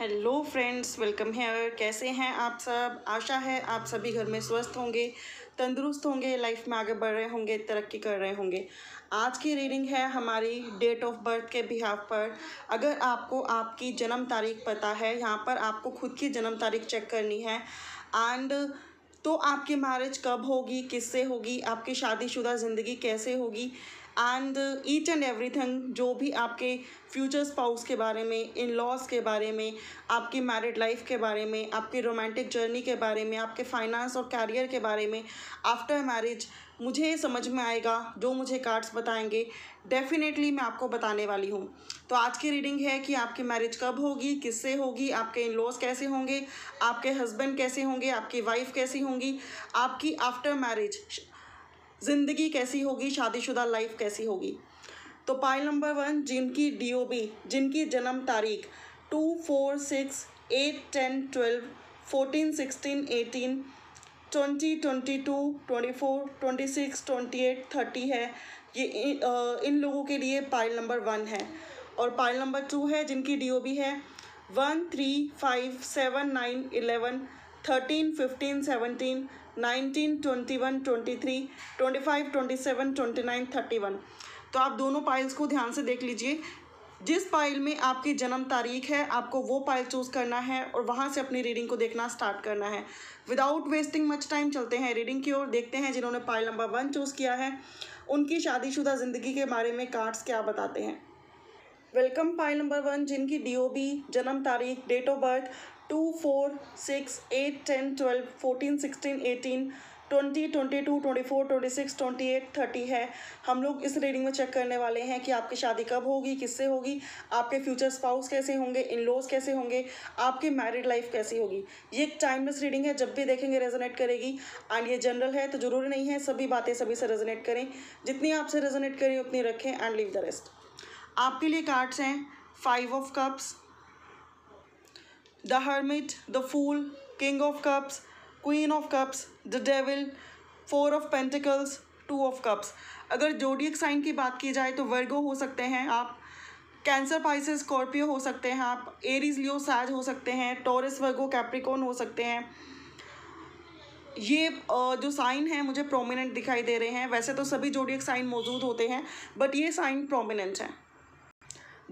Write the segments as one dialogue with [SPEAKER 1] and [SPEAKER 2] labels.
[SPEAKER 1] hello friends welcome है कैसे हैं आप सब आशा है आप सभी घर में स्वस्थ होंगे तंदुरुस्त होंगे लाइफ में आगे बढ़ रहे होंगे तरक्की कर रहे होंगे आज की रीडिंग है हमारी डेट ऑफ बर्थ के बिहाफ पर अगर आपको आपकी जन्म तारीख पता है यहाँ पर आपको खुद की जन्म तारीख चेक करनी है एंड तो आपकी मैरिज कब होगी किससे होगी आपकी शादीशुदा ज़िंदगी कैसे होगी एंड ईच एंड एवरीथिंग जो भी आपके फ्यूचर स्पाउस के बारे में इन लॉज के बारे में आपकी मैरिड लाइफ के बारे में आपकी रोमांटिक जर्नी के बारे में आपके फाइनेंस और कैरियर के बारे में आफ्टर मैरिज मुझे समझ में आएगा जो मुझे कार्ड्स बताएंगे डेफिनेटली मैं आपको बताने वाली हूँ तो आज की रीडिंग है कि आपकी मैरिज कब होगी किससे होगी आपके इन लॉज कैसे होंगे आपके हस्बैंड कैसे होंगे आपकी वाइफ कैसी होंगी आपकी आफ्टर मैरिज ज़िंदगी कैसी होगी शादीशुदा लाइफ कैसी होगी तो पाइल नंबर वन जिनकी डीओबी जिनकी जन्म तारीख two four six eight ten twelve fourteen sixteen eighteen twenty twenty two twenty four twenty six twenty eight thirty है ये इन, लोगों के लिए पाइल नंबर वन है और पाइल नंबर टू है जिनकी डीओबी है one three five seven nine eleven thirteen fifteen seventeen nineteen twenty one twenty three twenty five twenty seven twenty nine thirty one तो आप दोनों पाइल्स को ध्यान से देख लीजिए जिस पाइल में आपकी जन्म तारीख है आपको वो पाइल चूज़ करना है और वहाँ से अपनी रीडिंग को देखना स्टार्ट करना है विदाउट वेस्टिंग मच टाइम चलते हैं रीडिंग की ओर देखते हैं जिन्होंने पाइल नंबर वन चूज़ किया है उनकी शादीशुदा ज़िंदगी के बारे में कार्ड्स क्या बताते हैं वेलकम पाइल नंबर वन जिनकी डी जन्म तारीख date of birth two four six eight ten twelve fourteen sixteen eighteen twenty twenty two twenty four twenty six twenty eight thirty है हम लोग इस रीडिंग में चेक करने वाले हैं कि आपकी शादी कब होगी किससे होगी आपके फ्यूचर स्पाउस कैसे होंगे इन लॉज कैसे होंगे आपकी मैरिड लाइफ कैसी होगी ये एक टाइमलेस रीडिंग है जब भी देखेंगे रेजोनेट करेगी एंड ये जनरल है तो ज़रूरी नहीं है सभी बातें सभी से रेजोनेट करें जितनी आपसे रेजोनेट करें उतनी रखें एंड लीव द रेस्ट आपके लिए कार्ड्स हैं five of cups the hermit, the fool, king of cups, queen of cups, the devil, four of pentacles two of cups अगर जोडियक साइन की बात की जाए तो वर्गो हो सकते हैं आप कैंसर पाइसे स्कॉर्पियो हो सकते हैं आप एरीज लियो सैज हो सकते हैं टोरिस वर्गो कैप्रिकॉन हो सकते हैं ये जो साइन है मुझे प्रोमिनेंट दिखाई दे रहे हैं वैसे तो सभी जोडियक साइन मौजूद होते हैं बट ये साइन प्रोमिनेंट है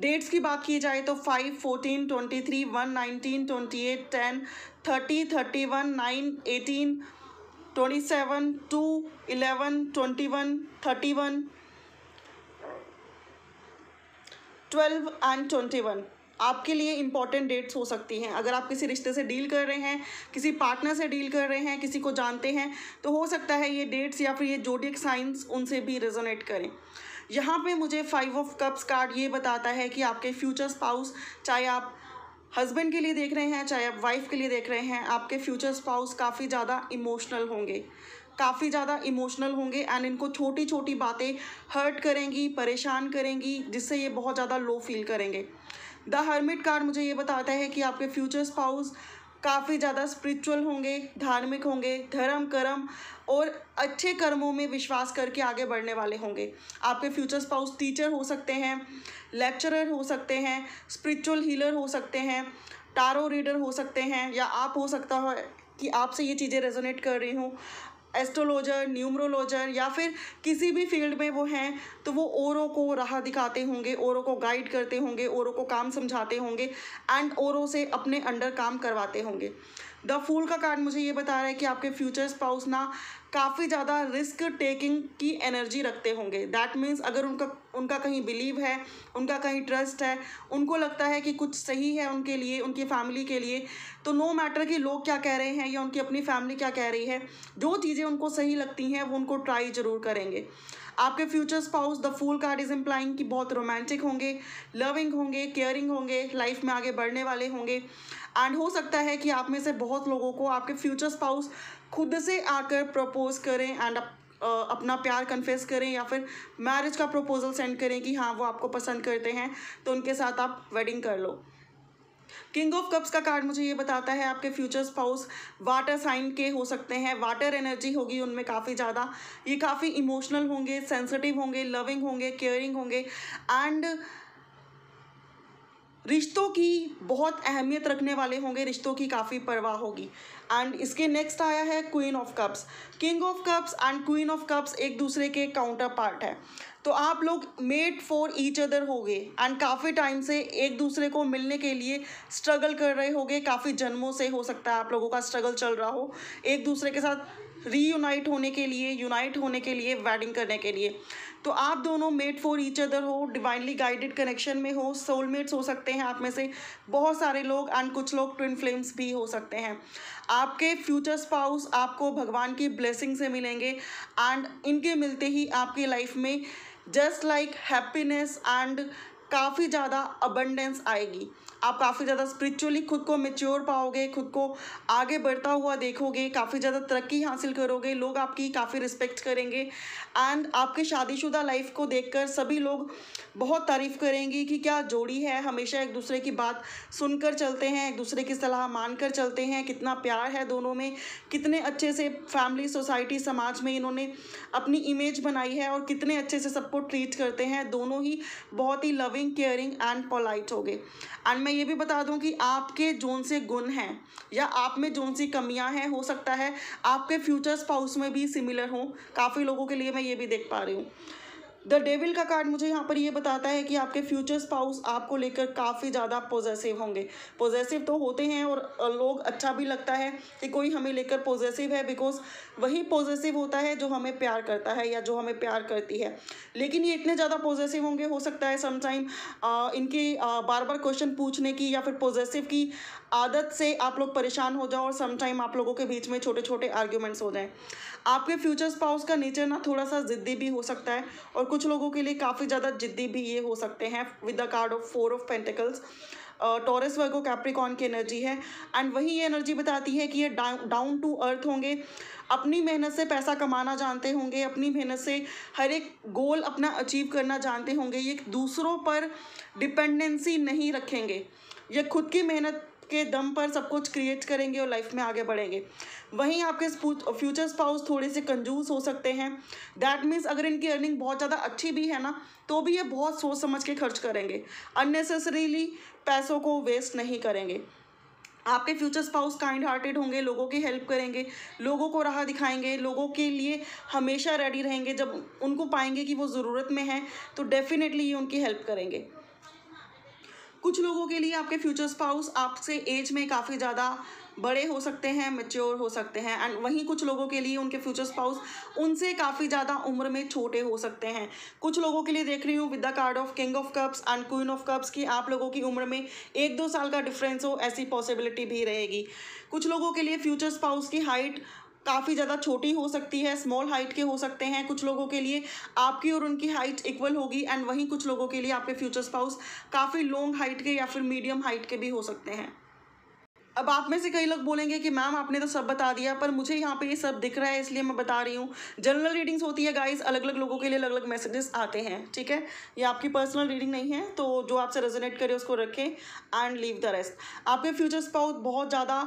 [SPEAKER 1] डेट्स की बात की जाए तो five fourteen twenty three one nineteen twenty eight ten thirty thirty one nine eighteen twenty seven two eleven twenty one thirty one twelve and twenty one आपके लिए इम्पॉर्टेंट डेट्स हो सकती हैं अगर आप किसी रिश्ते से डील कर रहे हैं किसी पार्टनर से डील कर रहे हैं किसी को जानते हैं तो हो सकता है ये डेट्स या फिर ये जोडिक साइंस उनसे भी रेजोनेट करें यहाँ पे मुझे फाइव ऑफ कप्स कार्ड ये बताता है कि आपके फ्यूचर स्पाउस चाहे आप हस्बैंड के लिए देख रहे हैं चाहे आप वाइफ के लिए देख रहे हैं आपके फ्यूचर स्पाउस काफ़ी ज़्यादा इमोशनल होंगे काफ़ी ज़्यादा इमोशनल होंगे एंड इनको छोटी छोटी बातें हर्ट करेंगी परेशान करेंगी जिससे ये बहुत ज़्यादा लो फील करेंगे द हर्मिट कार्ड मुझे ये बताता है कि आपके फ्यूचर स्पाउस काफ़ी ज़्यादा स्पिरिचुअल होंगे धार्मिक होंगे धर्म कर्म और अच्छे कर्मों में विश्वास करके आगे बढ़ने वाले होंगे आपके फ्यूचर स्पाउस टीचर हो सकते हैं लेक्चरर हो सकते हैं स्पिरिचुअल हीलर हो सकते हैं टारो रीडर हो सकते हैं या आप हो सकता है कि आपसे ये चीज़ें रेजोनेट कर रही हूँ एस्ट्रोलॉजर न्यूमरोलॉजर या फिर किसी भी फील्ड में वो हैं तो वो औरों को राह दिखाते होंगे औरों को गाइड करते होंगे औरों को काम समझाते होंगे एंड औरों से अपने अंडर काम करवाते होंगे द फूल का कार्ड मुझे ये बता रहा है कि आपके फ्यूचर स्पाउस ना काफ़ी ज़्यादा रिस्क टेकिंग की एनर्जी रखते होंगे दैट मीन्स अगर उनका उनका कहीं बिलीव है उनका कहीं ट्रस्ट है उनको लगता है कि कुछ सही है उनके लिए उनकी फैमिली के लिए तो नो मैटर कि लोग क्या कह रहे हैं या उनकी अपनी फैमिली क्या कह रही है जो चीज़ें उनको सही लगती हैं वो उनको ट्राई ज़रूर करेंगे आपके future spouse the fool card is implying कि बहुत रोमांटिक होंगे लविंग होंगे केयरिंग होंगे लाइफ में आगे बढ़ने वाले होंगे एंड हो सकता है कि आप में से बहुत लोगों को आपके फ्यूचर स्पाउस खुद से आकर प्रपोज करें एंड अपना प्यार कन्फेस करें या फिर मैरिज का प्रपोजल सेंड करें कि हाँ वो आपको पसंद करते हैं तो उनके साथ आप वेडिंग कर लो किंग ऑफ कप्स का कार्ड मुझे ये बताता है आपके फ्यूचर स्पाउस वाटर साइन के हो सकते हैं वाटर एनर्जी होगी उनमें काफ़ी ज़्यादा ये काफ़ी इमोशनल होंगे सेंसिटिव होंगे लविंग होंगे केयरिंग होंगे एंड रिश्तों की बहुत अहमियत रखने वाले होंगे रिश्तों की काफ़ी परवाह होगी एंड इसके नेक्स्ट आया है queen of cups king of cups and queen of cups एक दूसरे के काउंटर पार्ट है तो आप लोग मेड फॉर ईच अदर गए एंड काफ़ी टाइम से एक दूसरे को मिलने के लिए स्ट्रगल कर रहे होंगे काफ़ी जन्मों से हो सकता है आप लोगों का स्ट्रगल चल रहा हो एक दूसरे के साथ रीयूनाइट होने के लिए यूनाइट होने के लिए वेडिंग करने के लिए तो आप दोनों मेड फॉर ईच अदर हो डिवाइनली गाइडेड कनेक्शन में हो सोलमेट्स हो सकते हैं आप में से बहुत सारे लोग एंड कुछ लोग ट्विन फ्लेम्स भी हो सकते हैं आपके फ्यूचर स्पाउस आपको भगवान की ब्लेसिंग से मिलेंगे एंड इनके मिलते ही आपकी लाइफ में जस्ट लाइक हैप्पीनेस एंड काफ़ी ज़्यादा अबंडेंस आएगी आप काफ़ी ज़्यादा स्पिरिचुअली खुद को मेच्योर पाओगे खुद को आगे बढ़ता हुआ देखोगे काफ़ी ज़्यादा तरक्की हासिल करोगे लोग आपकी काफ़ी रिस्पेक्ट करेंगे एंड आपके शादीशुदा लाइफ को देखकर सभी लोग बहुत तारीफ़ करेंगे कि क्या जोड़ी है हमेशा एक दूसरे की बात सुनकर चलते हैं एक दूसरे की सलाह मानकर चलते हैं कितना प्यार है दोनों में कितने अच्छे से फैमिली सोसाइटी समाज में इन्होंने अपनी इमेज बनाई है और कितने अच्छे से सबको ट्रीट करते हैं दोनों ही बहुत ही loving loving caring and polite होगे एंड मैं ये भी बता दूं कि आपके जोन से गुण हैं या आप में जोन सी कमियां हैं हो सकता है आपके फ्यूचर स्पाउस में भी सिमिलर हों काफ़ी लोगों के लिए मैं ये भी देख पा रही हूँ द डेविल का कार्ड मुझे यहाँ पर ये बताता है कि आपके फ्यूचर स्पाउस आपको लेकर काफ़ी ज़्यादा पॉजेसिव होंगे पॉजेसिव तो होते हैं और लोग अच्छा भी लगता है कि कोई हमें लेकर पॉजेसिव है बिकॉज वही पॉजेसिव होता है जो हमें प्यार करता है या जो हमें प्यार करती है लेकिन ये इतने ज़्यादा पॉजेसिव होंगे हो सकता है समटाइम इनके बार बार क्वेश्चन पूछने की या फिर पॉजेसिव की आदत से आप लोग परेशान हो जाओ और समटाइम आप लोगों के बीच में छोटे छोटे आर्ग्यूमेंट्स हो जाएं आपके फ्यूचर स्पाउस का नेचर ना थोड़ा सा ज़िद्दी भी हो सकता है और कुछ लोगों के लिए काफ़ी ज़्यादा ज़िद्दी भी ये हो सकते हैं with the card of four of pentacles Taurus Virgo Capricorn की एनर्जी है एंड वही ये एनर्जी बताती है कि ये डाउन टू अर्थ होंगे अपनी मेहनत से पैसा कमाना जानते होंगे अपनी मेहनत से हर एक गोल अपना अचीव करना जानते होंगे ये दूसरों पर डिपेंडेंसी नहीं रखेंगे ये खुद की मेहनत के दम पर सब कुछ क्रिएट करेंगे और लाइफ में आगे बढ़ेंगे वहीं आपके फ्यूचर स्पाउस थोड़े से कंजूस हो सकते हैं दैट मीन्स अगर इनकी अर्निंग बहुत ज़्यादा अच्छी भी है ना तो भी ये बहुत सोच समझ के खर्च करेंगे अननेसेसरीली पैसों को वेस्ट नहीं करेंगे आपके फ्यूचर स्पाउस काइंड हार्टेड होंगे लोगों की हेल्प करेंगे लोगों को राह दिखाएंगे लोगों के लिए हमेशा रेडी रहेंगे जब उनको पाएंगे कि वो ज़रूरत में है तो डेफिनेटली ये उनकी हेल्प करेंगे कुछ लोगों के लिए आपके फ्यूचर स्पाउस आपसे एज में काफ़ी ज़्यादा बड़े हो सकते हैं मेच्योर हो सकते हैं एंड वहीं कुछ लोगों के लिए उनके फ्यूचर स्पाउस उनसे काफ़ी ज़्यादा उम्र में छोटे हो सकते हैं कुछ लोगों के लिए देख रही हूँ with the card of king of cups and queen of cups की आप लोगों की उम्र में एक दो साल का डिफरेंस हो ऐसी पॉसिबिलिटी भी रहेगी कुछ लोगों के लिए फ्यूचर स्पाउस की हाइट काफ़ी ज़्यादा छोटी हो सकती है स्मॉल हाइट के हो सकते हैं कुछ लोगों के लिए आपकी और उनकी हाइट इक्वल होगी एंड वहीं कुछ लोगों के लिए आपके फ्यूचर स्पाउस काफ़ी लॉन्ग हाइट के या फिर मीडियम हाइट के भी हो सकते हैं अब आप में से कई लोग बोलेंगे कि मैम आपने तो सब बता दिया पर मुझे यहाँ पे ये सब दिख रहा है इसलिए मैं बता रही हूँ जनरल रीडिंग्स होती है गाइस अलग अलग लोगों के लिए अलग अलग मैसेजेस आते हैं ठीक है ये आपकी पर्सनल रीडिंग नहीं है तो जो आपसे रेजोनेट करे उसको रखें एंड लीव द रेस्ट आपके फ्यूचर स्पाउस बहुत ज़्यादा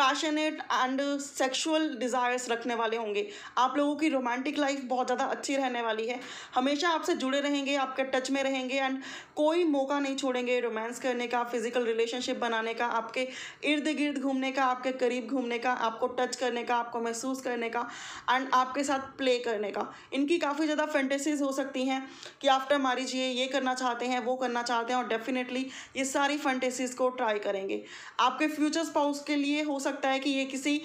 [SPEAKER 1] पैशनेट एंड सेक्सुअल डिज़ायर्स रखने वाले होंगे आप लोगों की रोमांटिक लाइफ बहुत ज़्यादा अच्छी रहने वाली है हमेशा आपसे जुड़े रहेंगे आपके टच में रहेंगे एंड कोई मौका नहीं छोड़ेंगे रोमांस करने का फिजिकल रिलेशनशिप बनाने का आपके इर्द गिर्द घूमने का आपके करीब घूमने का आपको टच करने का आपको महसूस करने का एंड आपके साथ प्ले करने का इनकी काफ़ी ज़्यादा फैंटेसीज हो सकती हैं कि आफ्टर मारिज ये ये करना चाहते हैं वो करना चाहते हैं और डेफिनेटली ये सारी फैंटेसीज को ट्राई करेंगे आपके फ्यूचर स्पाउस के लिए हो सकता सकता है कि ये किसी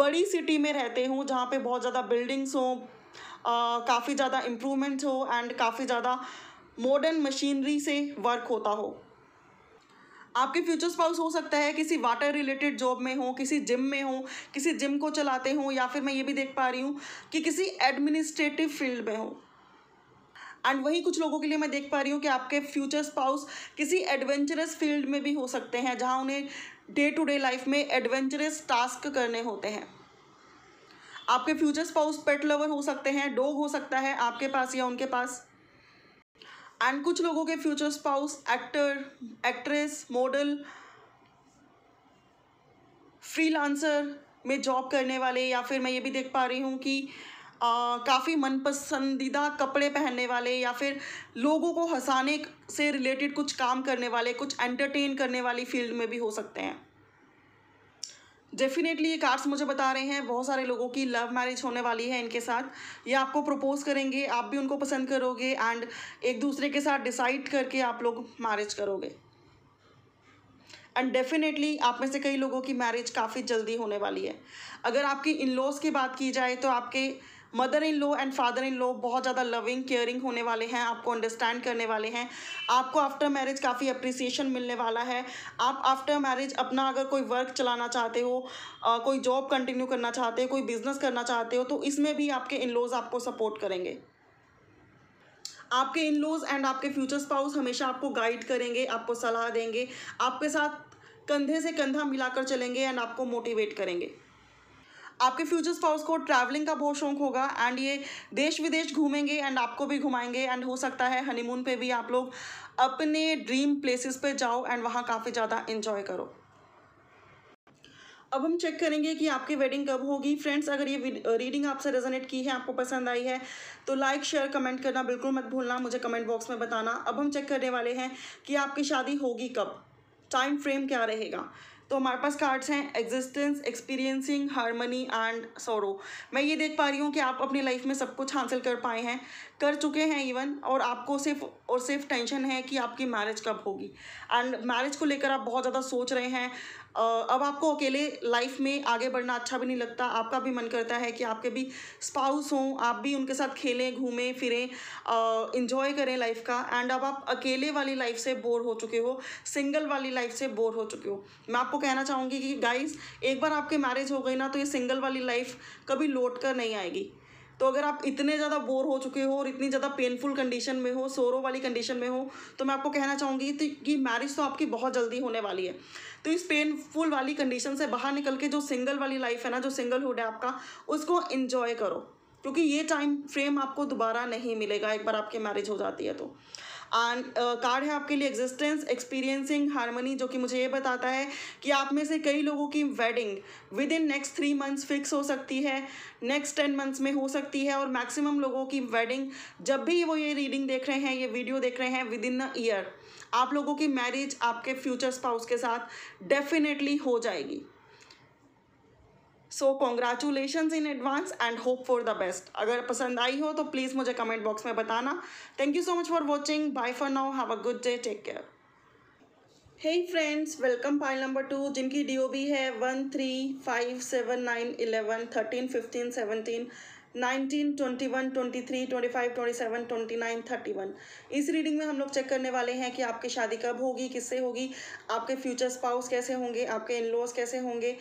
[SPEAKER 1] बड़ी सिटी में रहते हों जहाँ पे बहुत ज़्यादा बिल्डिंग्स हों काफ़ी ज़्यादा इम्प्रूवमेंट हो एंड काफ़ी ज़्यादा मॉडर्न मशीनरी से वर्क होता हो आपके फ्यूचर स्पाउस हो सकता है किसी वाटर रिलेटेड जॉब में हो किसी जिम में हो किसी जिम को चलाते हो या फिर मैं ये भी देख पा रही हूँ कि किसी एडमिनिस्ट्रेटिव फील्ड में हो एंड वहीं कुछ लोगों के लिए मैं देख पा रही हूँ कि आपके फ्यूचर स्पाउस किसी एडवेंचरस फील्ड में भी हो सकते हैं जहाँ उन्हें डे टू डे लाइफ में एडवेंचरस टास्क करने होते हैं आपके फ्यूचर स्पाउस पेट लवर हो सकते हैं डॉग हो सकता है आपके पास या उनके पास एंड कुछ लोगों के future spouse actor actress model freelancer में जॉब करने वाले या फिर मैं ये भी देख पा रही हूँ कि काफ़ी मनपसंदीदा कपड़े पहनने वाले या फिर लोगों को हंसाने से रिलेटेड कुछ काम करने वाले कुछ एंटरटेन करने वाली फील्ड में भी हो सकते हैं डेफिनेटली ये कार्ड्स मुझे बता रहे हैं बहुत सारे लोगों की लव मैरिज होने वाली है इनके साथ ये आपको प्रपोज करेंगे आप भी उनको पसंद करोगे एंड एक दूसरे के साथ डिसाइड करके आप लोग मैरिज करोगे एंड डेफिनेटली आप में से कई लोगों की मैरिज काफ़ी जल्दी होने वाली है अगर आपकी इन लॉज की बात की जाए तो आपके mother in law and father in law बहुत ज़्यादा लविंग केयरिंग होने वाले हैं आपको अंडरस्टैंड करने वाले हैं आपको आफ्टर मैरिज काफ़ी अप्रिसिएशन मिलने वाला है आप आफ्टर मैरिज अपना अगर कोई वर्क चलाना चाहते हो आ, कोई जॉब कंटिन्यू करना चाहते हो कोई बिजनेस करना चाहते हो तो इसमें भी आपके इन लॉज आपको सपोर्ट करेंगे आपके इन लॉज एंड आपके फ्यूचर स्पाउस हमेशा आपको गाइड करेंगे आपको सलाह देंगे आपके साथ कंधे से कंधा मिलाकर चलेंगे एंड आपको मोटिवेट करेंगे आपके फ्यूचर स्पाउस को ट्रैवलिंग का बहुत शौक होगा एंड ये देश विदेश घूमेंगे एंड आपको भी घुमाएंगे एंड हो सकता है हनीमून पे भी आप लोग अपने ड्रीम प्लेसेस पे जाओ एंड वहाँ काफ़ी ज़्यादा इंजॉय करो अब हम चेक करेंगे कि आपकी वेडिंग कब होगी फ्रेंड्स अगर ये रीडिंग आपसे रेजोनेट की है आपको पसंद आई है तो लाइक शेयर कमेंट करना बिल्कुल मत भूलना मुझे कमेंट बॉक्स में बताना अब हम चेक करने वाले हैं कि आपकी शादी होगी कब टाइम फ्रेम क्या रहेगा तो हमारे पास कार्ड्स हैं existence experiencing harmony and sorrow मैं ये देख पा रही हूँ कि आप अपनी लाइफ में सब कुछ हासिल कर पाए हैं कर चुके हैं इवन और आपको सिर्फ और सिर्फ टेंशन है कि आपकी मैरिज कब होगी एंड मैरिज को लेकर आप बहुत ज़्यादा सोच रहे हैं अब आपको अकेले लाइफ में आगे बढ़ना अच्छा भी नहीं लगता आपका भी मन करता है कि आपके भी स्पाउस हों आप भी उनके साथ खेलें घूमें फिरें इंजॉय करें लाइफ का एंड अब आप अकेले वाली लाइफ से बोर हो चुके हो सिंगल वाली लाइफ से बोर हो चुके हो मैं आपको कहना चाहूँगी कि गाइज एक बार आपके मैरिज हो गई ना तो ये सिंगल वाली लाइफ कभी लौट कर नहीं आएगी तो अगर आप इतने ज़्यादा बोर हो चुके हो और इतनी ज़्यादा पेनफुल कंडीशन में हो सोरो वाली कंडीशन में हो तो मैं आपको कहना चाहूँगी कि मैरिज तो आपकी बहुत जल्दी होने वाली है तो इस पेनफुल वाली कंडीशन से बाहर निकल के जो सिंगल वाली लाइफ है ना जो सिंगलहुड है आपका उसको इन्जॉय करो क्योंकि ये टाइम फ्रेम आपको दोबारा नहीं मिलेगा एक बार आपकी मैरिज हो जाती है तो कार्ड uh, है आपके लिए एग्जिस्टेंस एक्सपीरियंसिंग हारमोनी जो कि मुझे ये बताता है कि आप में से कई लोगों की wedding with in next three months fix हो सकती है नेक्स्ट टेन मंथ्स में हो सकती है और मैक्सिमम लोगों की वेडिंग जब भी वो ये रीडिंग देख रहे हैं ये वीडियो देख रहे हैं विद इन अ ईयर आप लोगों की मैरिज आपके फ्यूचर स्पाउस के साथ डेफिनेटली हो जाएगी so congratulation in advance and hope for the best अगर पसंद आई हो तो प्लीज़ मुझे कमेंट बॉक्स में बताना thank you so much for watching bye for now have a good day take care hey friends welcome file number two जिनकी B है one three five seven nine eleven thirteen fifteen seventeen nineteen twenty one twenty three twenty five twenty seven twenty nine thirty one इस reading में हम लोग check करने वाले हैं कि आपकी शादी कब होगी किससे होगी आपके फ्यूचर स्पाउस कैसे होंगे आपके इन लॉज कैसे होंगे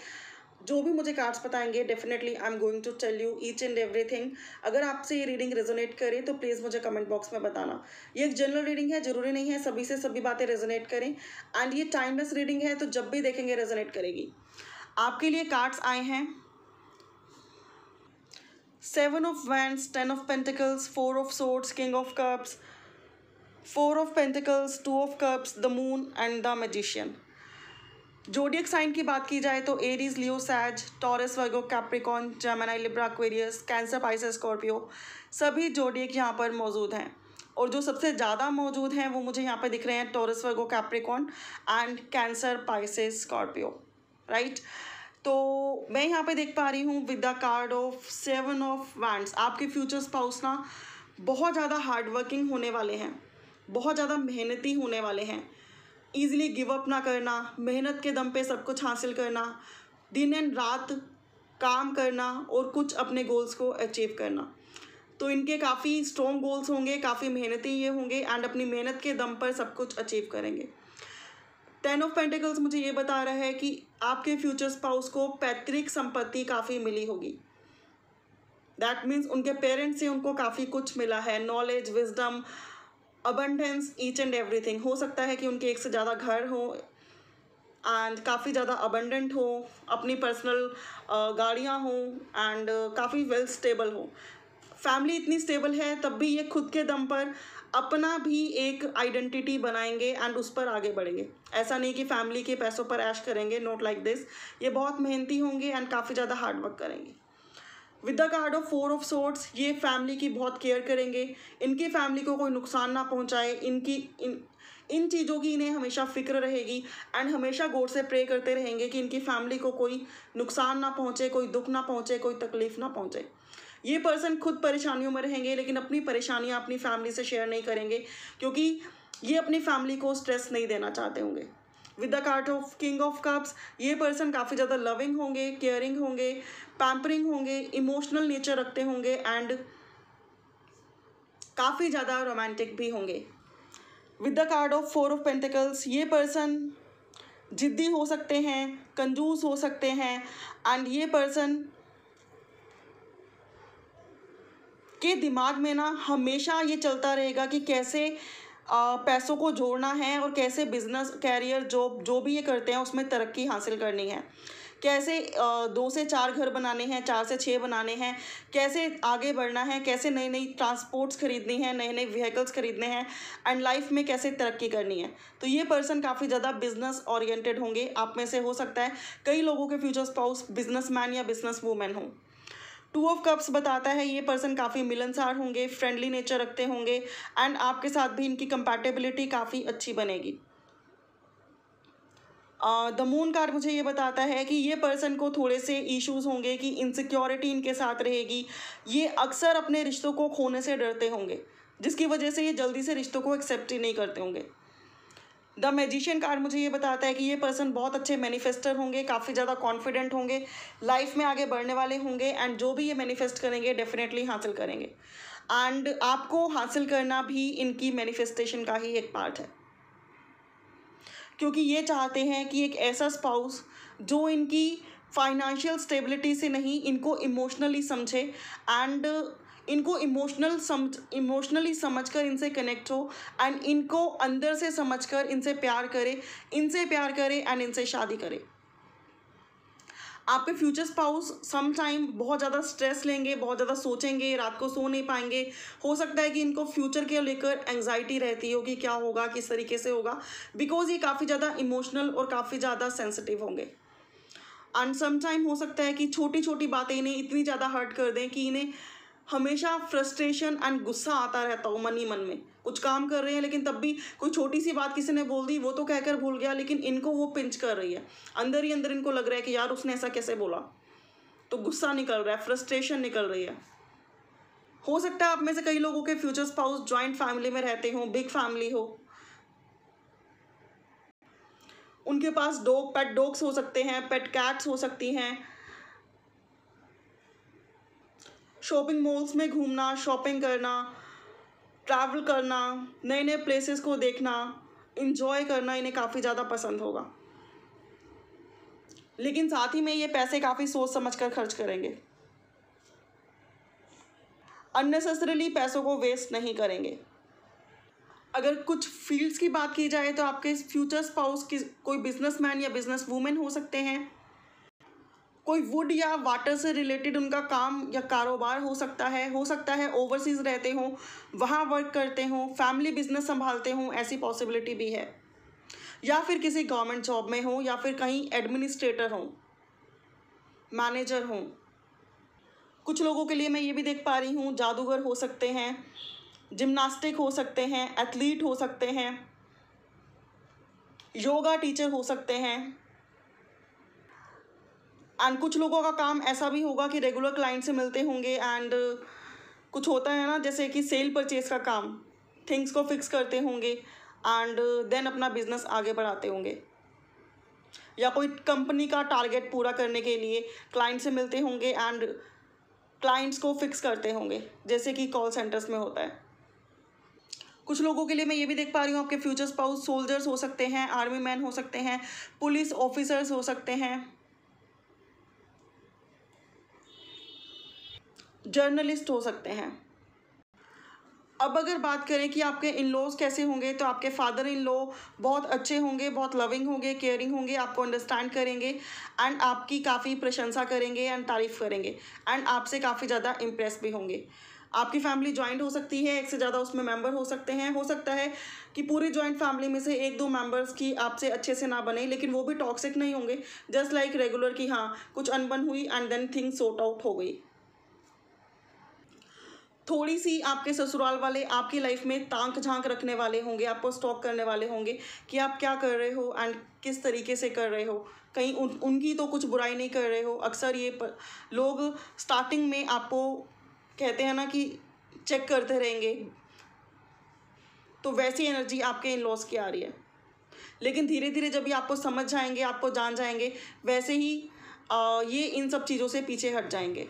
[SPEAKER 1] जो भी मुझे कार्ड्स बताएंगे definitely I am going to tell you each and everything अगर आपसे ये रीडिंग रेजोनेट करे तो प्लीज़ मुझे कमेंट बॉक्स में बताना ये एक जनरल रीडिंग है जरूरी नहीं है सभी से सभी बातें रेजोनेट करें एंड ये टाइमलेस रीडिंग है तो जब भी देखेंगे रेजोनेट करेगी आपके लिए कार्ड्स आए हैं seven of wand ten of pentacles four of swords king of cups four of pentacles two of cups the moon and the magician zodiac sign की बात की जाए तो Aries Leo Sag Taurus Virgo Capricorn Gemini Libra Aquarius Cancer Pisces Scorpio सभी zodiac यहाँ पर मौजूद हैं और जो सबसे ज़्यादा मौजूद हैं वो मुझे यहाँ पर दिख रहे हैं Taurus Virgo Capricorn and Cancer Pisces Scorpio right तो मैं यहाँ पर देख पा रही हूँ with the card of seven of wands आपके फ्यूचर स्पाउस ना बहुत ज़्यादा हार्डवर्किंग होने वाले हैं बहुत ज़्यादा मेहनती होने वाले हैं ईज़िली गिव अप ना करना मेहनत के दम पे सब कुछ हासिल करना दिन एंड रात काम करना और कुछ अपने गोल्स को अचीव करना तो इनके काफ़ी स्ट्रॉन्ग गोल्स होंगे काफ़ी मेहनती ये होंगे एंड अपनी मेहनत के दम पर सब कुछ अचीव करेंगे टेन ऑफ पेंटिकल्स मुझे ये बता रहा है कि आपके फ्यूचर स्पाउस को पैतृक संपत्ति काफ़ी मिली होगी दैट मीन्स उनके पेरेंट्स से उनको काफ़ी कुछ मिला है knowledge wisdom abundance each and everything हो सकता है कि उनके एक से ज़्यादा घर हो एंड काफ़ी ज़्यादा अबंडेंट हो अपनी पर्सनल गाड़ियाँ हों एंड काफ़ी वेल स्टेबल हो फैमिली इतनी स्टेबल है तब भी ये खुद के दम पर अपना भी एक आइडेंटिटी बनाएंगे एंड उस पर आगे बढ़ेंगे ऐसा नहीं कि फैमिली के पैसों पर ऐश करेंगे नोट लाइक दिस ये बहुत मेहनती होंगे एंड काफ़ी ज़्यादा हार्डवर्क करेंगे with the card of four of swords ये फैमिली की बहुत केयर करेंगे इनकी फैमिली को कोई नुकसान ना पहुंचाए इनकी इन इन चीज़ों की इन्हें हमेशा फिक्र रहेगी एंड हमेशा गौर से प्रे करते रहेंगे कि इनकी फैमिली को कोई नुकसान ना पहुंचे कोई दुख ना पहुंचे कोई तकलीफ ना पहुंचे ये पर्सन खुद परेशानियों में रहेंगे लेकिन अपनी परेशानियाँ अपनी फैमिली से शेयर नहीं करेंगे क्योंकि ये अपनी फैमिली को स्ट्रेस नहीं देना चाहते होंगे with the card of king of cups ये पर्सन काफ़ी ज़्यादा लविंग होंगे केयरिंग होंगे पैम्परिंग होंगे इमोशनल नेचर रखते होंगे एंड काफ़ी ज़्यादा रोमांटिक भी होंगे with the card of four of pentacles ये पर्सन जिद्दी हो सकते हैं कंजूस हो सकते हैं एंड ये पर्सन के दिमाग में ना हमेशा ये चलता रहेगा कि कैसे पैसों को जोड़ना है और कैसे बिजनेस कैरियर जो जो भी ये करते हैं उसमें तरक्की हासिल करनी है कैसे दो से चार घर बनाने हैं चार से छः बनाने हैं कैसे आगे बढ़ना है कैसे नई नई ट्रांसपोर्ट्स खरीदनी है नए नए व्हीकल्स खरीदने हैं एंड लाइफ में कैसे तरक्की करनी है तो ये पर्सन काफ़ी ज़्यादा बिजनेस ओरिएंटेड होंगे आप में से हो सकता है कई लोगों के फ्यूचर स्पाउस बिजनेस या बिजनेस वूमेन हों टू ऑफ कप्स बताता है ये पर्सन काफ़ी मिलनसार होंगे फ्रेंडली नेचर रखते होंगे एंड आपके साथ भी इनकी कंपैटिबिलिटी काफ़ी अच्छी बनेगी द मून कार मुझे ये बताता है कि ये पर्सन को थोड़े से इश्यूज होंगे कि इनसिक्योरिटी इनके साथ रहेगी ये अक्सर अपने रिश्तों को खोने से डरते होंगे जिसकी वजह से ये जल्दी से रिश्तों को एक्सेप्ट ही नहीं करते होंगे द मैजिशियन कार्ड मुझे ये बताता है कि ये पर्सन बहुत अच्छे मैनिफेस्टर होंगे काफ़ी ज़्यादा कॉन्फिडेंट होंगे लाइफ में आगे बढ़ने वाले होंगे एंड जो भी ये मैनिफेस्ट करेंगे डेफिनेटली हासिल करेंगे एंड आपको हासिल करना भी इनकी मैनिफेस्टेशन का ही एक पार्ट है क्योंकि ये चाहते हैं कि एक ऐसा स्पाउस जो इनकी फाइनेंशियल स्टेबिलिटी से नहीं इनको इमोशनली समझे एंड इनको इमोशनल समझ इमोशनली समझ कर इनसे कनेक्ट हो एंड इनको अंदर से समझ कर इनसे प्यार करे इनसे प्यार करे एंड इनसे शादी करे आपके फ्यूचर स्पाउस सम टाइम बहुत ज़्यादा स्ट्रेस लेंगे बहुत ज़्यादा सोचेंगे रात को सो नहीं पाएंगे हो सकता है कि इनको फ्यूचर के लेकर एंग्जाइटी रहती हो कि क्या होगा किस तरीके से होगा बिकॉज ये काफ़ी ज़्यादा इमोशनल और काफ़ी ज़्यादा सेंसिटिव होंगे एंड समटाइम हो सकता है कि छोटी छोटी बातें इन्हें इतनी ज़्यादा हर्ट कर दें कि इन्हें हमेशा फ्रस्ट्रेशन एंड गुस्सा आता रहता हो मन ही मन में कुछ काम कर रहे हैं लेकिन तब भी कोई छोटी सी बात किसी ने बोल दी वो तो कहकर भूल गया लेकिन इनको वो पिंच कर रही है अंदर ही अंदर इनको लग रहा है कि यार उसने ऐसा कैसे बोला तो गुस्सा निकल रहा है फ्रस्ट्रेशन निकल रही है हो सकता है आप में से कई लोगों के फ्यूचर स्पाउस ज्वाइंट फैमिली में रहते हों बिग फैमिली हो उनके पास डॉग पेट डॉग्स हो सकते हैं पेट कैट्स हो सकती हैं शॉपिंग मॉल्स में घूमना शॉपिंग करना ट्रैवल करना नए नए प्लेसेस को देखना इन्जॉय करना इन्हें काफ़ी ज़्यादा पसंद होगा लेकिन साथ ही में ये पैसे काफ़ी सोच समझ कर खर्च करेंगे अननेसेसरली पैसों को वेस्ट नहीं करेंगे अगर कुछ फील्ड्स की बात की जाए तो आपके फ्यूचर स्पाउस की कोई बिजनेसमैन या बिजनेस वूमेन हो सकते हैं कोई वुड या वाटर से रिलेटेड उनका काम या कारोबार हो सकता है हो सकता है ओवरसीज रहते हों वहाँ वर्क करते हों फैमिली बिजनेस संभालते हों ऐसी पॉसिबिलिटी भी है या फिर किसी गवर्नमेंट जॉब में हो या फिर कहीं एडमिनिस्ट्रेटर हों मैनेजर हों कुछ लोगों के लिए मैं ये भी देख पा रही हूँ जादूगर हो सकते हैं जिम्नास्टिक हो सकते हैं एथलीट हो सकते हैं योगा टीचर हो सकते हैं एंड कुछ लोगों का काम ऐसा भी होगा कि रेगुलर क्लाइंट से मिलते होंगे एंड कुछ होता है ना जैसे कि सेल परचेज का काम थिंग्स को फिक्स करते होंगे एंड देन अपना बिजनेस आगे बढ़ाते होंगे या कोई कंपनी का टारगेट पूरा करने के लिए क्लाइंट से मिलते होंगे एंड क्लाइंट्स को फिक्स करते होंगे जैसे कि कॉल सेंटर्स में होता है कुछ लोगों के लिए मैं ये भी देख पा रही हूँ आपके फ्यूचर्स पाउस सोल्जर्स हो सकते हैं आर्मी मैन हो सकते हैं पुलिस ऑफिसर्स हो सकते हैं जर्नलिस्ट हो सकते हैं अब अगर बात करें कि आपके इन लॉज कैसे होंगे तो आपके फादर इन लॉ बहुत अच्छे होंगे बहुत लविंग होंगे केयरिंग होंगे आपको अंडरस्टैंड करेंगे एंड आपकी काफ़ी प्रशंसा करेंगे एंड तारीफ़ करेंगे एंड आपसे काफ़ी ज़्यादा इम्प्रेस भी होंगे आपकी फैमिली ज्वाइंट हो सकती है एक से ज़्यादा उसमें मेंबर हो सकते हैं हो सकता है कि पूरी ज्वाइंट फैमिली में से एक दो मेंबर्स की आपसे अच्छे से ना बने लेकिन वो भी टॉक्सिक नहीं होंगे जस्ट लाइक रेगुलर की हाँ कुछ अनबन हुई and then thing sort out हो गई थोड़ी सी आपके ससुराल वाले आपकी लाइफ में तांक झांक रखने वाले होंगे आपको स्टॉक करने वाले होंगे कि आप क्या कर रहे हो एंड किस तरीके से कर रहे हो कहीं उन उनकी तो कुछ बुराई नहीं कर रहे हो अक्सर ये पर, लोग स्टार्टिंग में आपको कहते हैं ना कि चेक करते रहेंगे तो वैसी एनर्जी आपके इन लॉस की आ रही है लेकिन धीरे धीरे जब भी आपको समझ जाएंगे आपको जान जाएंगे वैसे ही आ, ये इन सब चीज़ों से पीछे हट जाएंगे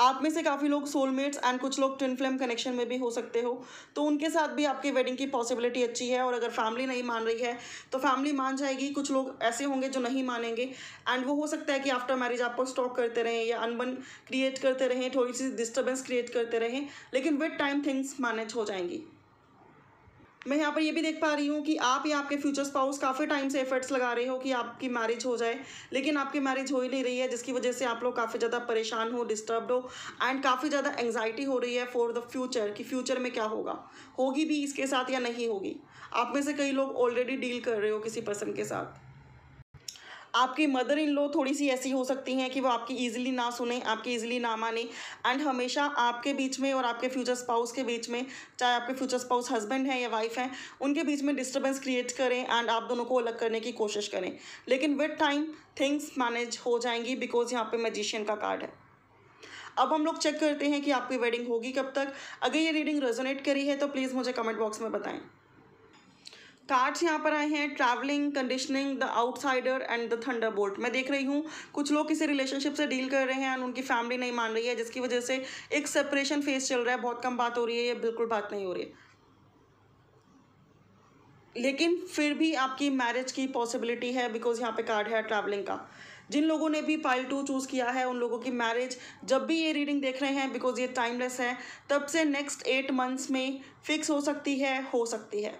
[SPEAKER 1] आप में से काफ़ी लोग सोलमेट्स एंड कुछ लोग ट्विन फ्लेम कनेक्शन में भी हो सकते हो तो उनके साथ भी आपकी वेडिंग की पॉसिबिलिटी अच्छी है और अगर फैमिली नहीं मान रही है तो फैमिली मान जाएगी कुछ लोग ऐसे होंगे जो नहीं मानेंगे एंड वो हो सकता है कि आफ्टर मैरिज आपको स्टॉक करते रहें या अनबन क्रिएट करते रहें थोड़ी सी डिस्टर्बेंस क्रिएट करते रहें लेकिन विद टाइम थिंग्स मैनेज हो जाएंगी मैं यहाँ पर ये भी देख पा रही हूँ कि आप या आपके फ्यूचर स्पाउस काफ़ी टाइम से एफर्ट्स लगा रहे हो कि आपकी मैरिज हो जाए लेकिन आपकी मैरिज हो ही नहीं रही है जिसकी वजह से आप लोग काफ़ी ज़्यादा परेशान हो डिस्टर्ब हो एंड काफ़ी ज़्यादा एंगजाइटी हो रही है फॉर द फ्यूचर कि फ्यूचर में क्या होगा होगी भी इसके साथ या नहीं होगी आप में से कई लोग ऑलरेडी डील कर रहे हो किसी पर्सन के साथ आपकी मदर इन लॉ थोड़ी सी ऐसी हो सकती हैं कि वो आपकी ईजिली ना सुने आपकी ईजिली ना माने एंड हमेशा आपके बीच में और आपके फ्यूचर स्पाउस के बीच में चाहे आपके फ्यूचर स्पाउस हस्बैंड हैं या वाइफ हैं उनके बीच में डिस्टर्बेंस क्रिएट करें एंड आप दोनों को अलग करने की कोशिश करें लेकिन विद टाइम थिंग्स मैनेज हो जाएंगी बिकॉज यहाँ पे मैजिशियन का कार्ड है अब हम लोग चेक करते हैं कि आपकी वेडिंग होगी कब तक अगर ये रीडिंग रेजोनेट करी है तो प्लीज़ मुझे कमेंट बॉक्स में बताएं कार्ड्स यहाँ पर आए हैं travelling conditioning the outsider and the thunderbolt मैं देख रही हूँ कुछ लोग किसी रिलेशनशिप से डील कर रहे हैं एंड उनकी फैमिली नहीं मान रही है जिसकी वजह से एक सेपरेशन फेस चल रहा है बहुत कम बात हो रही है या बिल्कुल बात नहीं हो रही है लेकिन फिर भी आपकी मैरिज की पॉसिबिलिटी है बिकॉज यहाँ पे कार्ड है ट्रैवलिंग का जिन लोगों ने भी पाइल टू चूज़ किया है उन लोगों की मैरिज जब भी ये रीडिंग देख रहे हैं बिकॉज ये टाइमलेस है तब से नेक्स्ट एट मंथ्स में फिक्स हो सकती है हो सकती है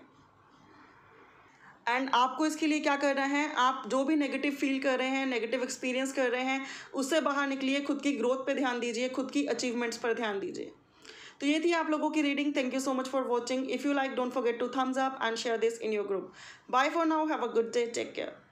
[SPEAKER 1] एंड आपको इसके लिए क्या करना है आप जो भी नेगेटिव फील कर रहे हैं नेगेटिव एक्सपीरियंस कर रहे हैं उससे बाहर निकलिए खुद की ग्रोथ पर ध्यान दीजिए खुद की अचीवमेंट्स पर ध्यान दीजिए तो ये थी आप लोगों की reading thank you so much for watching if you like don't forget to thumbs up and share this in your group bye for now have a good day take care